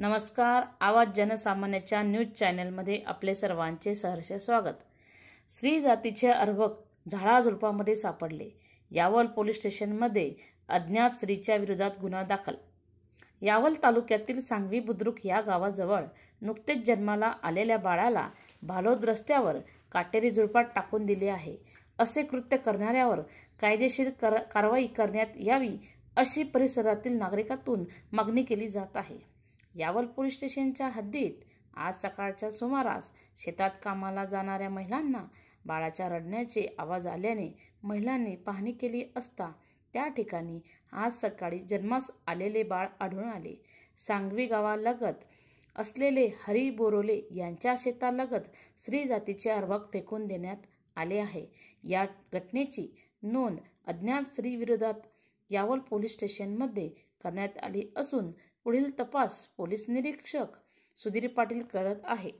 नमस्कार आवाज जनसामान्याच्या न्यूज चॅनलमध्ये आपले सर्वांचे सहर्ष स्वागत स्त्री जातीचे अर्भक झाडाझुडपामध्ये सापडले यावल पोलीस स्टेशनमध्ये अज्ञात स्त्रीच्या विरोधात गुन्हा दाखल यावल तालुक्यातील सांगवी बुद्रुक या गावाजवळ नुकतेच जन्माला आलेल्या बाळाला भालोद रस्त्यावर काटेरी झुडपात टाकून दिली आहे असे कृत्य करणाऱ्यावर कायदेशीर कर कारवाई करण्यात यावी अशी परिसरातील नागरिकातून मागणी केली जात आहे यावल पोलीस स्टेशनच्या हद्दीत आज सकाळच्या सुमारास शेतात कामाला जाणाऱ्या महिलांना बाळाच्या रडण्याचे आवाज आल्याने महिलांनी पाहणी केली असता त्या ठिकाणी आज सकाळी जन्मास आलेले बाळ आढळून आले सांगवी गावालगत असलेले हरी बोरोले यांच्या शेतालगत स्त्री जातीचे अर्भक फेकून देण्यात आले आहे या घटनेची नोंद अज्ञात स्त्रीविरोधात यावल पोलीस स्टेशनमध्ये करण्यात आली असून पुढील तपास पोलीस निरीक्षक सुधीर पाटील करत आहे